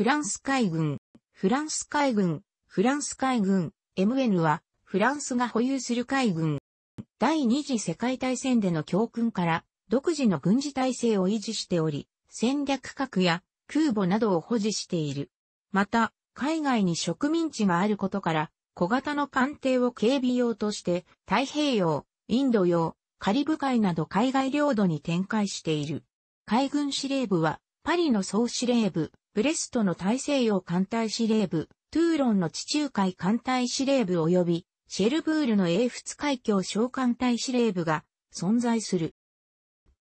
フランス海軍、フランス海軍、フランス海軍、MN は、フランスが保有する海軍。第二次世界大戦での教訓から、独自の軍事体制を維持しており、戦略核や空母などを保持している。また、海外に植民地があることから、小型の艦艇を警備用として、太平洋、インド洋、カリブ海など海外領土に展開している。海軍司令部は、パリの総司令部、ブレストの大西洋艦隊司令部、トゥーロンの地中海艦隊司令部及び、シェルブールの英仏海峡小艦隊司令部が存在する。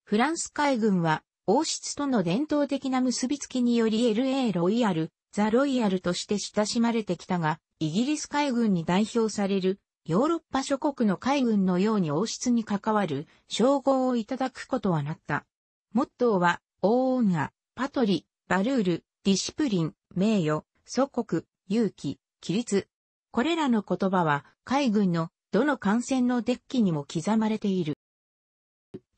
フランス海軍は、王室との伝統的な結びつきにより LA ロイヤル、ザ・ロイヤルとして親しまれてきたが、イギリス海軍に代表されるヨーロッパ諸国の海軍のように王室に関わる称号をいただくことはなった。モットーは、オーンが、パトリ、バルール、ディシプリン、名誉、祖国、勇気、規律。これらの言葉は海軍のどの艦船のデッキにも刻まれている。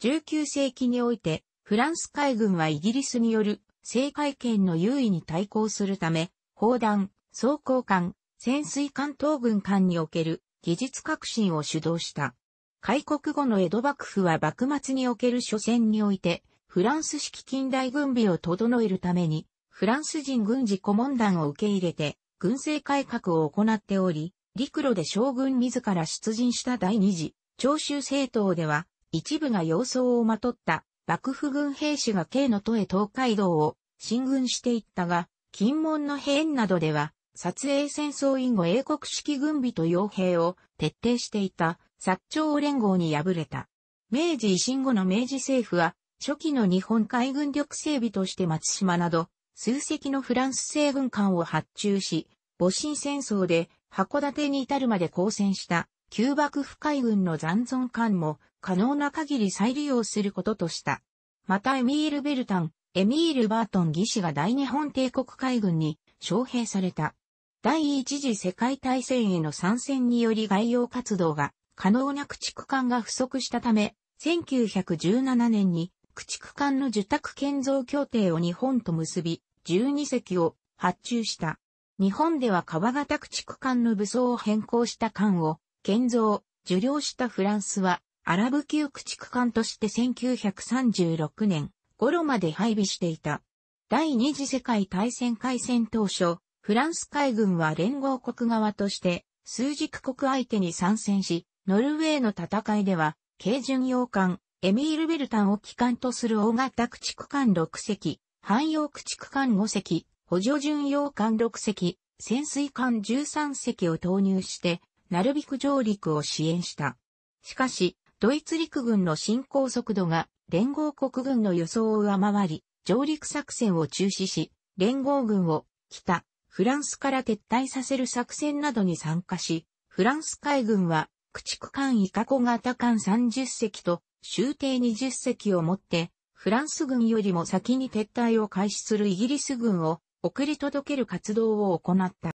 19世紀においてフランス海軍はイギリスによる制海権の優位に対抗するため、砲弾、装甲艦、潜水艦等軍艦における技術革新を主導した。開国後の江戸幕府は幕末における初戦において、フランス式近代軍備を整えるために、フランス人軍事顧問団を受け入れて、軍政改革を行っており、陸路で将軍自ら出陣した第二次、長州政党では、一部が様相をまとった幕府軍兵士が京の都へ東海道を進軍していったが、金門の兵などでは、撮影戦争以後英国式軍備と傭兵を徹底していた薩長連合に敗れた。明治維新後の明治政府は、初期の日本海軍力整備として松島など、数隻のフランス西軍艦を発注し、戊辰戦争で函館に至るまで交戦した旧幕府海軍の残存艦も可能な限り再利用することとした。またエミール・ベルタン、エミール・バートン技師が大日本帝国海軍に招聘された。第一次世界大戦への参戦により外洋活動が可能な駆逐艦が不足したため、1917年に駆逐艦の受託建造協定を日本と結び、12隻を発注した。日本では川型駆逐艦の武装を変更した艦を建造、受領したフランスは、アラブ級駆逐艦として1936年頃まで配備していた。第二次世界大戦開戦当初、フランス海軍は連合国側として、数軸国相手に参戦し、ノルウェーの戦いでは、軽巡洋艦、エミール・ベルタンを機関とする大型駆逐艦6隻、汎用駆逐艦5隻、補助巡洋艦6隻、潜水艦13隻を投入して、なるべく上陸を支援した。しかし、ドイツ陸軍の進行速度が連合国軍の予想を上回り、上陸作戦を中止し、連合軍を北、フランスから撤退させる作戦などに参加し、フランス海軍は駆逐艦イカ小型艦30隻と終艇20隻を持って、フランス軍よりも先に撤退を開始するイギリス軍を送り届ける活動を行った。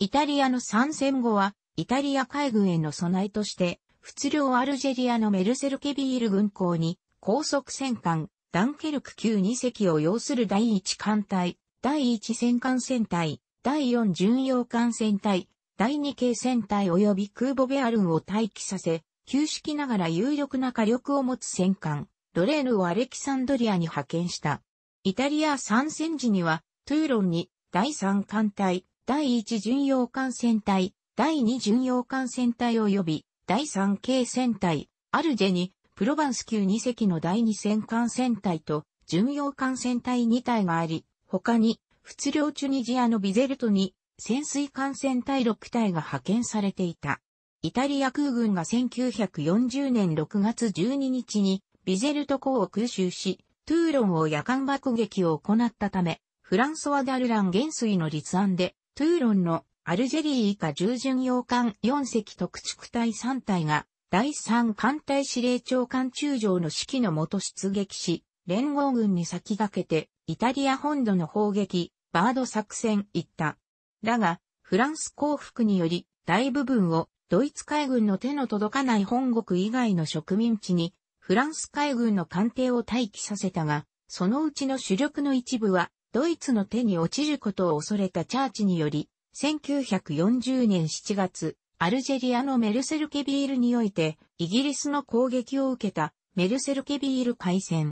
イタリアの参戦後は、イタリア海軍への備えとして、仏領アルジェリアのメルセルケビール軍港に、高速戦艦、ダンケルク級2隻を要する第1艦隊、第1戦艦戦隊、第4巡洋艦戦隊、第2系戦隊及び空母ベアルンを待機させ、旧式ながら有力な火力を持つ戦艦、ロレーヌをアレキサンドリアに派遣した。イタリア参戦時には、トゥーロンに第3艦隊、第1巡洋艦船隊、第2巡洋艦船隊及び第3系船隊、アルジェにプロバンス級2隻の第2戦艦船隊と巡洋艦船隊2隊があり、他に仏領チュニジアのビゼルトに潜水艦船隊6隊が派遣されていた。イタリア空軍が1940年6月12日にビゼルト港を空襲し、トゥーロンを夜間爆撃を行ったため、フランソワ・ダルラン元帥の立案で、トゥーロンのアルジェリー以下従巡洋艦4隻特築隊3隊が、第3艦隊司令長官中将の指揮のもと出撃し、連合軍に先駆けて、イタリア本土の砲撃、バード作戦行った。だが、フランス降伏により、大部分をドイツ海軍の手の届かない本国以外の植民地に、フランス海軍の艦艇を待機させたが、そのうちの主力の一部は、ドイツの手に落ちることを恐れたチャーチにより、1940年7月、アルジェリアのメルセルケビールにおいて、イギリスの攻撃を受けたメルセルケビール海戦。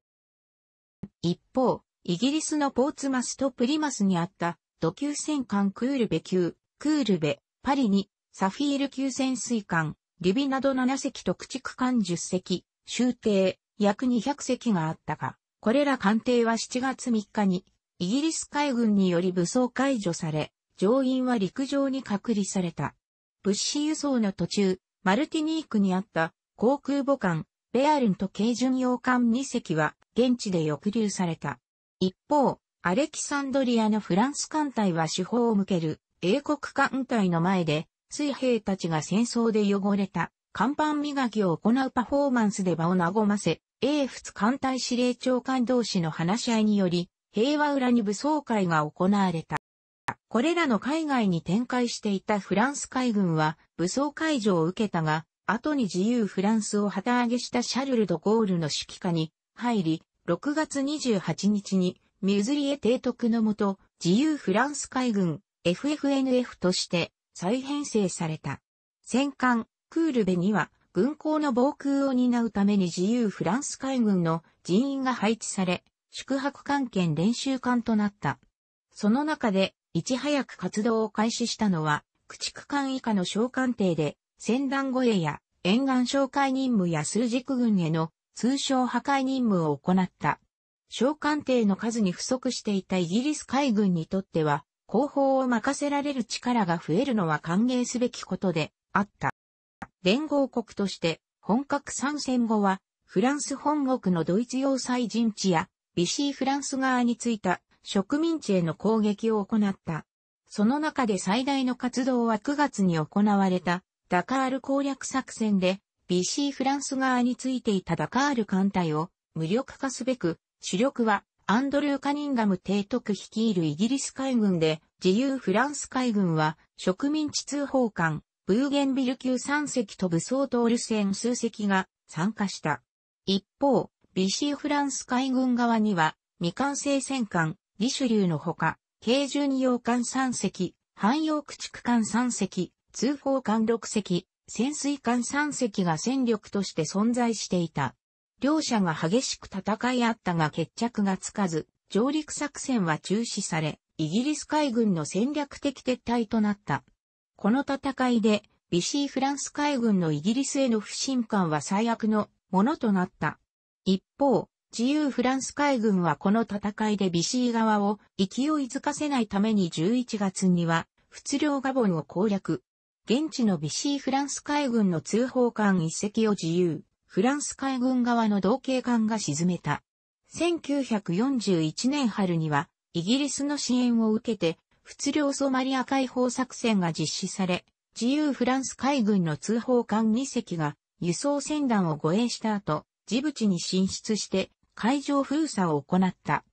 一方、イギリスのポーツマスとプリマスにあった、土球戦艦クールベ級、クールベ、パリにサフィール級潜水艦、リビなど7隻と駆逐艦10隻、終艇、約200隻があったが、これら艦艇は7月3日に、イギリス海軍により武装解除され、乗員は陸上に隔離された。物資輸送の途中、マルティニークにあった航空母艦、ベアルンと軽巡洋艦2隻は現地で抑留された。一方、アレキサンドリアのフランス艦隊は手法を向ける英国艦隊の前で水兵たちが戦争で汚れた、看板磨きを行うパフォーマンスで場を和ませ、英仏艦隊司令長官同士の話し合いにより、平和裏に武装会が行われた。これらの海外に展開していたフランス海軍は武装解除を受けたが、後に自由フランスを旗揚げしたシャルル・ド・ゴールの指揮下に入り、6月28日にミュズリエ提督のもと、自由フランス海軍 FFNF として再編成された。戦艦、クールベには、軍港の防空を担うために自由フランス海軍の人員が配置され、宿泊艦兼練習艦となった。その中で、いち早く活動を開始したのは、駆逐艦以下の小艦艇で、船団護衛や沿岸哨戒任務や数軸軍への通称破壊任務を行った。小艦艇の数に不足していたイギリス海軍にとっては、広報を任せられる力が増えるのは歓迎すべきことであった。連合国として本格参戦後はフランス本国のドイツ要塞陣地やビシーフランス側についた植民地への攻撃を行った。その中で最大の活動は9月に行われたダカール攻略作戦でビシーフランス側についていたダカール艦隊を無力化すべく主力はアンドルー・カニンガム提督率いるイギリス海軍で、自由フランス海軍は、植民地通報艦、ブーゲンビル級3隻と武装トール船数隻が参加した。一方、BC フランス海軍側には、未完成戦艦、リシュリューのほか、軽巡洋艦3隻、汎用駆逐艦3隻、通報艦6隻、潜水艦3隻が戦力として存在していた。両者が激しく戦い合ったが決着がつかず、上陸作戦は中止され、イギリス海軍の戦略的撤退となった。この戦いで、ビシーフランス海軍のイギリスへの不信感は最悪のものとなった。一方、自由フランス海軍はこの戦いでビシー側を勢いづかせないために11月には、仏領ガボンを攻略。現地のビシーフランス海軍の通報艦一隻を自由、フランス海軍側の同型艦が沈めた。1941年春には、イギリスの支援を受けて、仏領ソマリア解放作戦が実施され、自由フランス海軍の通報艦2隻が輸送船団を護衛した後、ジブチに進出して海上封鎖を行った。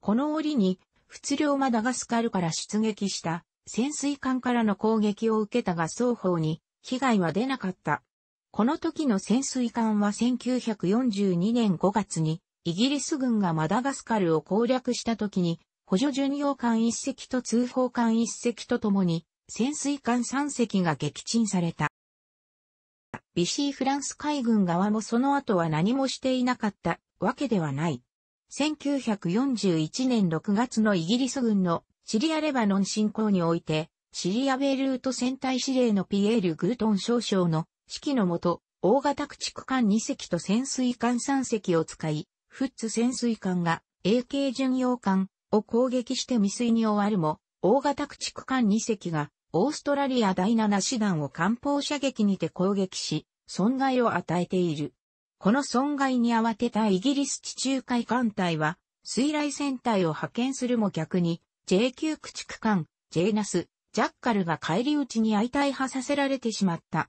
この折に、仏領マダガスカルから出撃した潜水艦からの攻撃を受けたが双方に被害は出なかった。この時の潜水艦は1942年5月にイギリス軍がマダガスカルを攻略した時に補助巡洋艦1隻と通報艦1隻とともに潜水艦3隻が撃沈された。ビシーフランス海軍側もその後は何もしていなかったわけではない。1941年6月のイギリス軍のシリアレバノン侵攻において、シリアベールート戦隊司令のピエール・グルトン少将の指揮のもと、大型駆逐艦2隻と潜水艦3隻を使い、フッツ潜水艦が AK 巡洋艦を攻撃して未遂に終わるも、大型駆逐艦2隻がオーストラリア第7師団を艦砲射撃にて攻撃し、損害を与えている。この損害に慌てたイギリス地中海艦隊は、水雷戦隊を派遣するも逆に、JQ 駆逐艦、J ナス、ジャッカルが帰り討ちに相対派させられてしまった。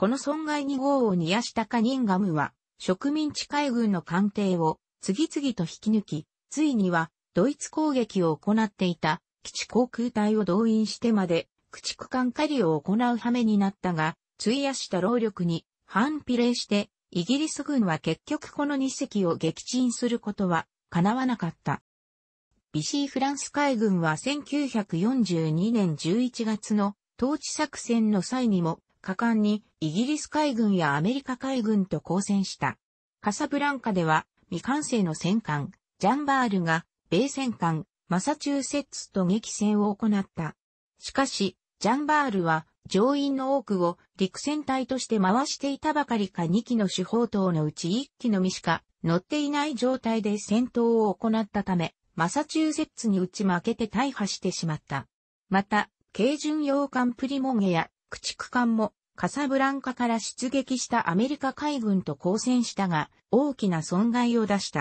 この損害に豪を煮やしたカニンガムは、植民地海軍の艦艇を次々と引き抜き、ついにはドイツ攻撃を行っていた基地航空隊を動員してまで駆逐艦狩りを行う羽目になったが、費やした労力に反比例して、イギリス軍は結局この2隻を撃沈することは叶わなかった。ビシーフランス海軍は1942年11月の統治作戦の際にも果敢にイギリス海軍やアメリカ海軍と交戦した。カサブランカでは未完成の戦艦、ジャンバールが米戦艦、マサチューセッツと激戦を行った。しかし、ジャンバールは乗員の多くを陸戦隊として回していたばかりか2機の主砲塔のうち1機のみしか乗っていない状態で戦闘を行ったため、マサチューセッツに打ち負けて大破してしまった。また、軽巡洋艦プリモゲや駆逐艦もカサブランカから出撃したアメリカ海軍と交戦したが、大きな損害を出した。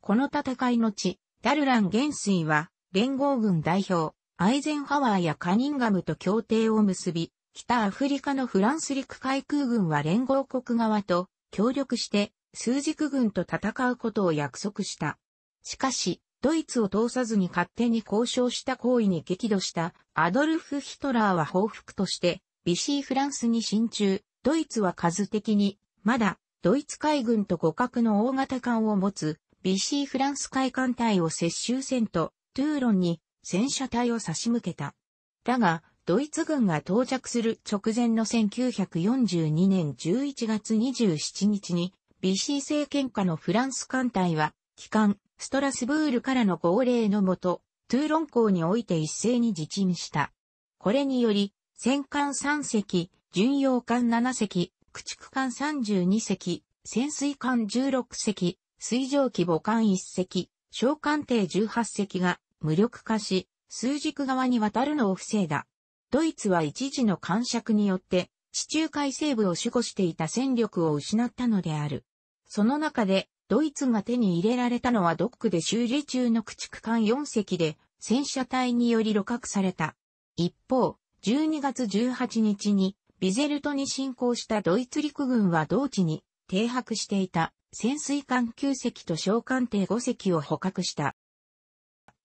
この戦いの地、ダルラン元帥は、連合軍代表、アイゼンハワーやカニンガムと協定を結び、北アフリカのフランス陸海空軍は連合国側と協力して、数軸軍と戦うことを約束した。しかし、ドイツを通さずに勝手に交渉した行為に激怒したアドルフ・ヒトラーは報復として、ビシーフランスに進駐、ドイツは数的に、まだ、ドイツ海軍と互角の大型艦を持つ、ビシーフランス海艦隊を接収戦と、トゥーロンに戦車隊を差し向けた。だが、ドイツ軍が到着する直前の1942年11月27日に、ビシー政権下のフランス艦隊は、機関、ストラスブールからの号令のもと、トゥーロン港において一斉に自沈した。これにより、戦艦3隻、巡洋艦7隻、駆逐艦32隻、潜水艦16隻、水上機母艦1隻、小艦艇18隻が無力化し、数軸側に渡るのを防いだ。ドイツは一時の感触によって、地中海西部を守護していた戦力を失ったのである。その中で、ドイツが手に入れられたのはドックで修理中の駆逐艦4隻で、戦車隊により露獲された。一方、12月18日にビゼルトに侵攻したドイツ陸軍は同地に停泊していた潜水艦9隻と小艦艇5隻を捕獲した。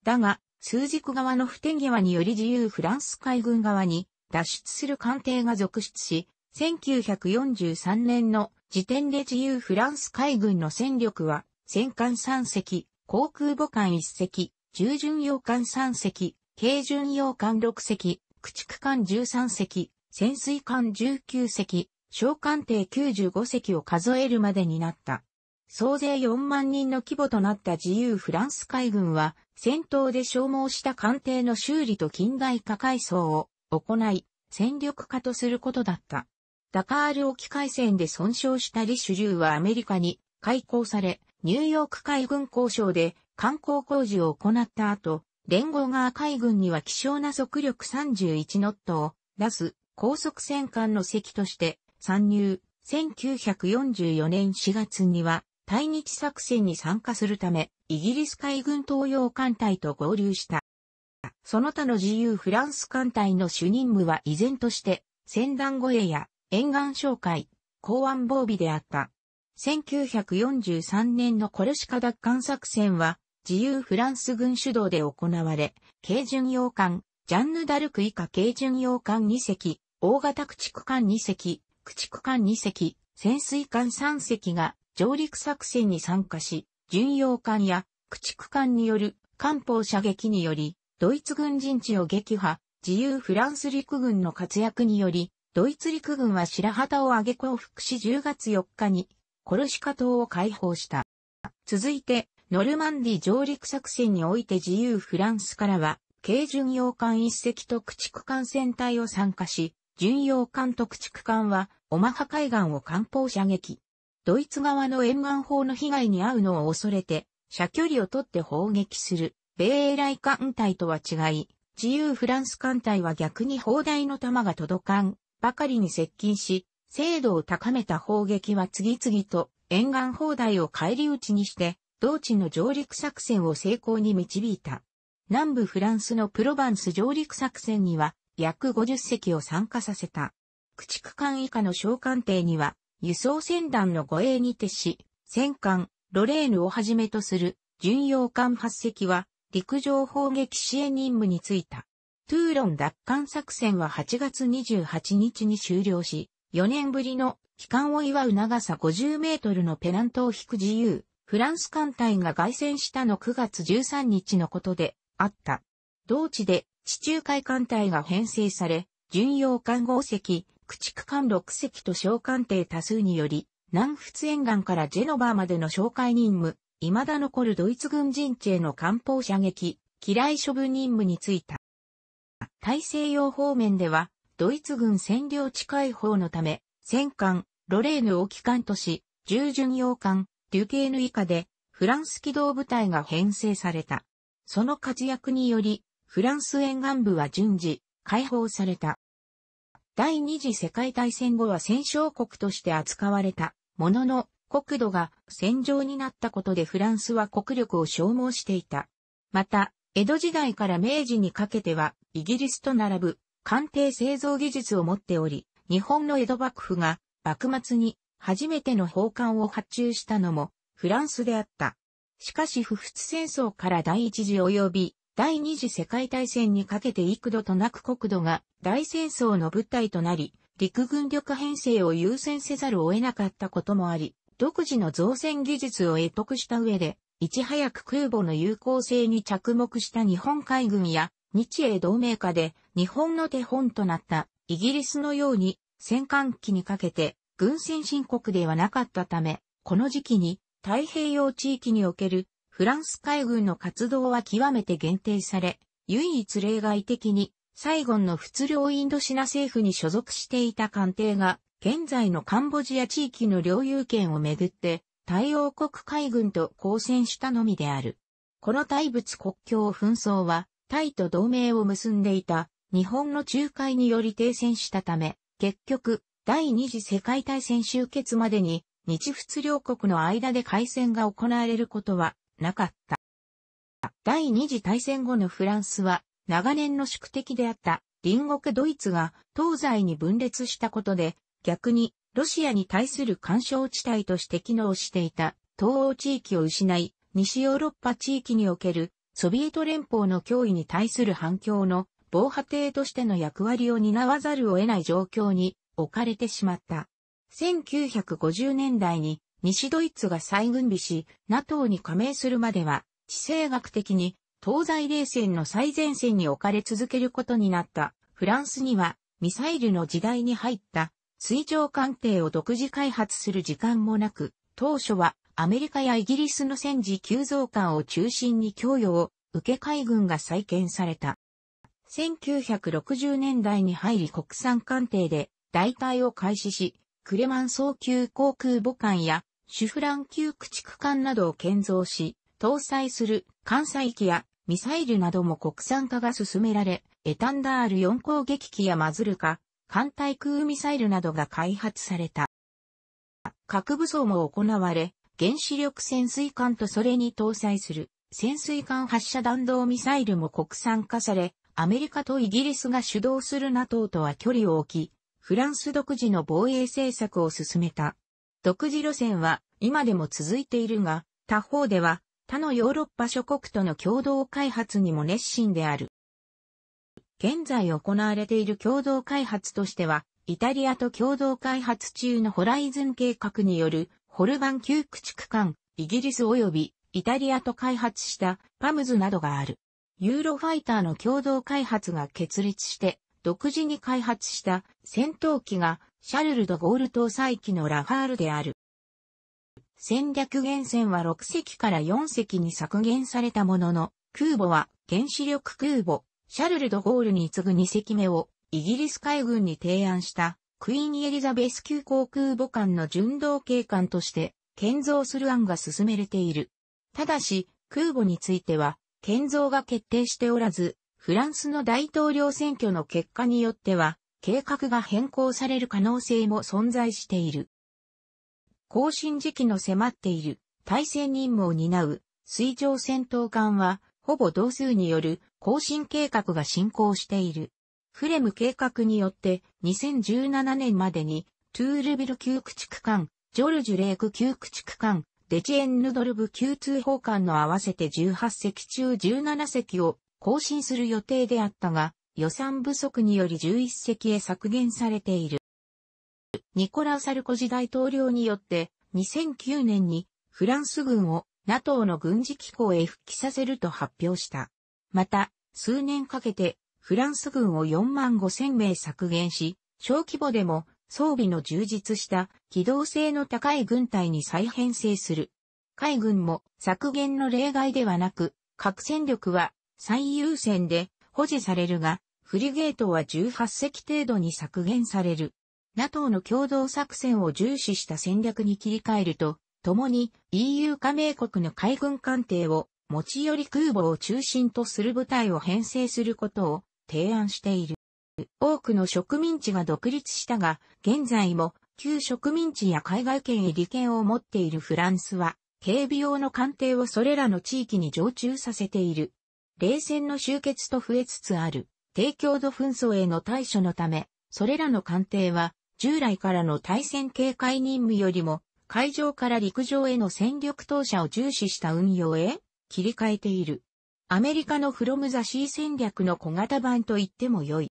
だが、数軸側の不手際により自由フランス海軍側に脱出する艦艇が続出し、1943年の時点で自由フランス海軍の戦力は、戦艦3隻、航空母艦1隻、従巡洋艦3隻、軽巡洋艦6隻、駆逐艦13隻、潜水艦19隻、小艦艇95隻を数えるまでになった。総勢4万人の規模となった自由フランス海軍は、戦闘で消耗した艦艇の修理と近代化改装を行い、戦力化とすることだった。ダカール沖海戦で損傷したリシュリューはアメリカに開港され、ニューヨーク海軍交渉で観光工事を行った後、連合が海軍には希少な速力31ノットを出す高速戦艦の席として参入。1944年4月には対日作戦に参加するためイギリス海軍東洋艦隊と合流した。その他の自由フランス艦隊の主任務は依然として戦団護衛や沿岸紹介、港湾防備であった。1943年のコルシカ奪還作戦は自由フランス軍主導で行われ、軽巡洋艦、ジャンヌ・ダルク以下軽巡洋艦2隻、大型駆逐艦2隻、駆逐艦2隻、潜水艦3隻が上陸作戦に参加し、巡洋艦や駆逐艦による艦砲射撃により、ドイツ軍陣地を撃破、自由フランス陸軍の活躍により、ドイツ陸軍は白旗を上げ降伏し10月4日に、コルシカ島を解放した。続いて、ノルマンディ上陸作戦において自由フランスからは、軽巡洋艦一隻と駆逐艦船隊を参加し、巡洋艦と駆逐艦は、オマハ海岸を艦砲射撃。ドイツ側の沿岸砲の被害に遭うのを恐れて、射距離を取って砲撃する、米英来艦隊とは違い、自由フランス艦隊は逆に砲台の弾が届かん、ばかりに接近し、精度を高めた砲撃は次々と沿岸砲台を返り討ちにして、同地の上陸作戦を成功に導いた。南部フランスのプロバンス上陸作戦には約50隻を参加させた。駆逐艦以下の小艦艇には輸送船団の護衛に徹し、戦艦、ロレーヌをはじめとする巡洋艦8隻は陸上砲撃支援任務に就いた。トゥーロン奪還作戦は8月28日に終了し、4年ぶりの帰還を祝う長さ50メートルのペナントを引く自由、フランス艦隊が凱旋したの9月13日のことであった。同地で地中海艦隊が編成され、巡洋艦5隻、駆逐艦6隻と小艦艇多数により、南仏沿岸からジェノバーまでの紹介任務、未だ残るドイツ軍陣地への艦砲射撃、機雷処分任務に就いた。大西洋方面では、ドイツ軍占領地解放のため、戦艦、ロレーヌを機関とし、従巡洋艦、デュケーヌ以下で、フランス機動部隊が編成された。その活躍により、フランス沿岸部は順次、解放された。第二次世界大戦後は戦勝国として扱われたものの国土が戦場になったことでフランスは国力を消耗していた。また、江戸時代から明治にかけてはイギリスと並ぶ艦艇製造技術を持っており、日本の江戸幕府が幕末に初めての奉還を発注したのもフランスであった。しかし不仏戦争から第一次及び第二次世界大戦にかけて幾度となく国土が大戦争の舞台となり、陸軍力編成を優先せざるを得なかったこともあり、独自の造船技術を得得した上で、いち早く空母の有効性に着目した日本海軍や日英同盟下で日本の手本となったイギリスのように戦艦機にかけて軍先進国ではなかったため、この時期に太平洋地域におけるフランス海軍の活動は極めて限定され、唯一例外的にサイゴンの仏領インドシナ政府に所属していた艦艇が、現在のカンボジア地域の領有権をめぐって、対応国海軍と交戦したのみである。この大仏国境紛争は、タイと同盟を結んでいた日本の仲介により停戦したため、結局、第二次世界大戦終結までに日仏両国の間で開戦が行われることはなかった。第二次大戦後のフランスは長年の宿敵であった隣国ドイツが東西に分裂したことで逆にロシアに対する干渉地帯として機能していた東欧地域を失い西ヨーロッパ地域におけるソビエト連邦の脅威に対する反響の防波堤としての役割を担わざるを得ない状況に置かれてしまった。1950年代に西ドイツが再軍備し、NATO に加盟するまでは、地政学的に東西冷戦の最前線に置かれ続けることになったフランスにはミサイルの時代に入った水上艦艇を独自開発する時間もなく、当初はアメリカやイギリスの戦時急増艦を中心に供与を受け海軍が再建された。1960年代に入り国産艦艇で代替を開始し、クレマン総級航空母艦やシュフラン級駆逐艦などを建造し、搭載する艦載機やミサイルなども国産化が進められ、エタンダール4攻撃機やマズルカ、艦対空ミサイルなどが開発された。核武装も行われ、原子力潜水艦とそれに搭載する潜水艦発射弾道ミサイルも国産化され、アメリカとイギリスが主導する NATO とは距離を置き、フランス独自の防衛政策を進めた。独自路線は今でも続いているが、他方では他のヨーロッパ諸国との共同開発にも熱心である。現在行われている共同開発としては、イタリアと共同開発中のホライズン計画によるホルバン旧駆逐艦、イギリス及びイタリアと開発したパムズなどがある。ユーロファイターの共同開発が決裂して独自に開発した戦闘機がシャルル・ド・ゴール搭載機のラファールである。戦略原潜は6隻から4隻に削減されたものの、空母は原子力空母、シャルル・ド・ゴールに次ぐ2隻目をイギリス海軍に提案したクイーン・エリザベス級航空母艦の巡道警官として建造する案が進めれている。ただし、空母については建造が決定しておらず、フランスの大統領選挙の結果によっては、計画が変更される可能性も存在している。更新時期の迫っている体制任務を担う水上戦闘艦は、ほぼ同数による更新計画が進行している。フレム計画によって2017年までにトゥールビル旧駆逐艦、ジョルジュレーク旧駆逐艦、デチエンヌドルブ旧通報艦の合わせて18隻中17隻を更新する予定であったが、予算不足により11隻へ削減されている。ニコラウ・サルコジ大統領によって2009年にフランス軍を NATO の軍事機構へ復帰させると発表した。また、数年かけてフランス軍を4万5千名削減し、小規模でも装備の充実した機動性の高い軍隊に再編成する。海軍も削減の例外ではなく、核戦力は最優先で保持されるが、フリゲートは18隻程度に削減される。NATO の共同作戦を重視した戦略に切り替えると、共に EU 加盟国の海軍艦艇を持ち寄り空母を中心とする部隊を編成することを提案している。多くの植民地が独立したが、現在も旧植民地や海外圏へ利権を持っているフランスは、警備用の艦艇をそれらの地域に常駐させている。冷戦の終結と増えつつある、低強度紛争への対処のため、それらの艦艇は、従来からの対戦警戒任務よりも、海上から陸上への戦力投射を重視した運用へ、切り替えている。アメリカのフロムザシー戦略の小型版と言っても良い。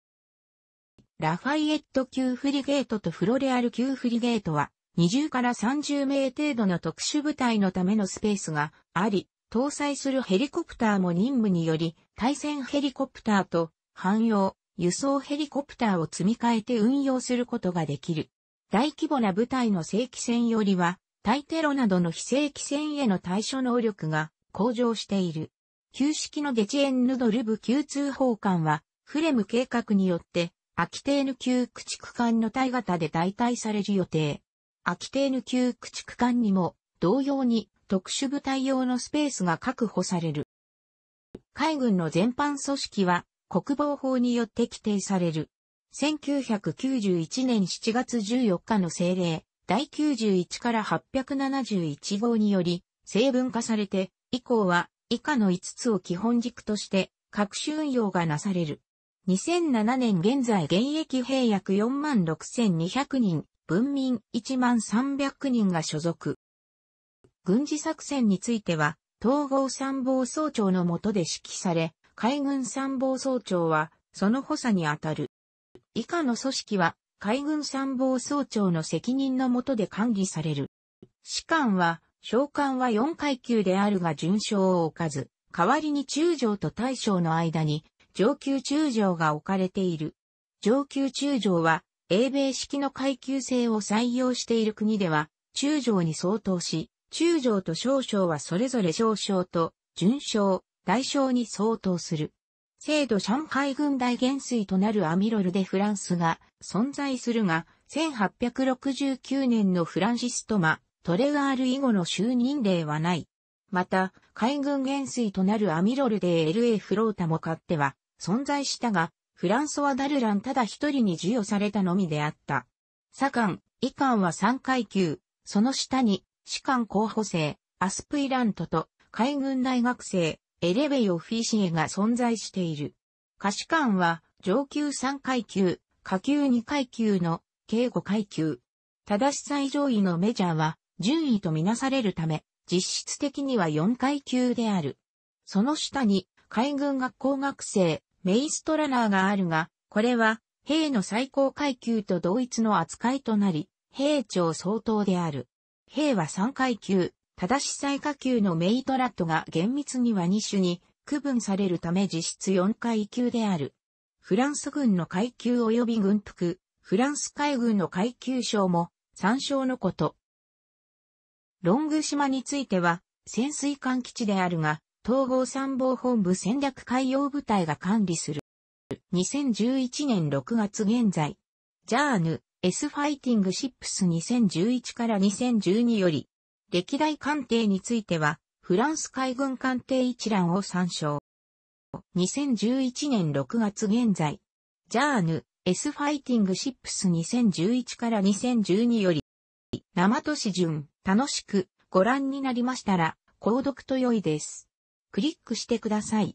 ラファイエット級フリゲートとフロレアル級フリゲートは、20から30名程度の特殊部隊のためのスペースがあり、搭載するヘリコプターも任務により、対戦ヘリコプターと汎用、輸送ヘリコプターを積み替えて運用することができる。大規模な部隊の正規戦よりは、対テロなどの非正規戦への対処能力が向上している。旧式のゲチエンヌドルブ級通報艦は、フレム計画によって、アキテーヌ級駆逐艦の対型で代替される予定。アキテーヌ級駆逐艦にも同様に特殊部隊用のスペースが確保される。海軍の全般組織は国防法によって規定される。1991年7月14日の政令第91から871号により成分化されて以降は以下の5つを基本軸として各種運用がなされる。2007年現在現役兵約46,200人、文民1万3 0 0人が所属。軍事作戦については、統合参謀総長の下で指揮され、海軍参謀総長は、その補佐にあたる。以下の組織は、海軍参謀総長の責任の下で管理される。士官は、召喚は4階級であるが順将を置かず、代わりに中将と大将の間に上級中将が置かれている。上級中将は英米式の階級制を採用している国では中将に相当し、中将と少将はそれぞれ少将と、準将、大将に相当する。制度上海軍大元帥となるアミロルでフランスが存在するが、1869年のフランシストマ、トレガール以後の就任例はない。また、海軍元帥となるアミロルで LA フロータも勝手は存在したが、フランソワ・ダルランただ一人に授与されたのみであった。左官、以官は3階級、その下に士官候補生、アスプイラントと海軍大学生、エレベイオフィシエが存在している。下士官は上級3階級、下級2階級の計5階級。正し最上位のメジャーは順位とみなされるため、実質的には4階級である。その下に海軍学校学生、メイストラナーがあるが、これは兵の最高階級と同一の扱いとなり、兵長相当である。兵は3階級、ただし最下級のメイトラットが厳密には2種に区分されるため実質4階級である。フランス軍の階級及び軍服、フランス海軍の階級章も参照のこと。ロング島については潜水艦基地であるが、統合参謀本部戦略海洋部隊が管理する。2011年6月現在、ジャーヌ、S ファイティングシップス2011から2012より、歴代艦艇については、フランス海軍艦艇一覧を参照。2011年6月現在、ジャーヌ、S ファイティングシップス2011から2012より、生都市順、楽しくご覧になりましたら、購読と良いです。クリックしてください。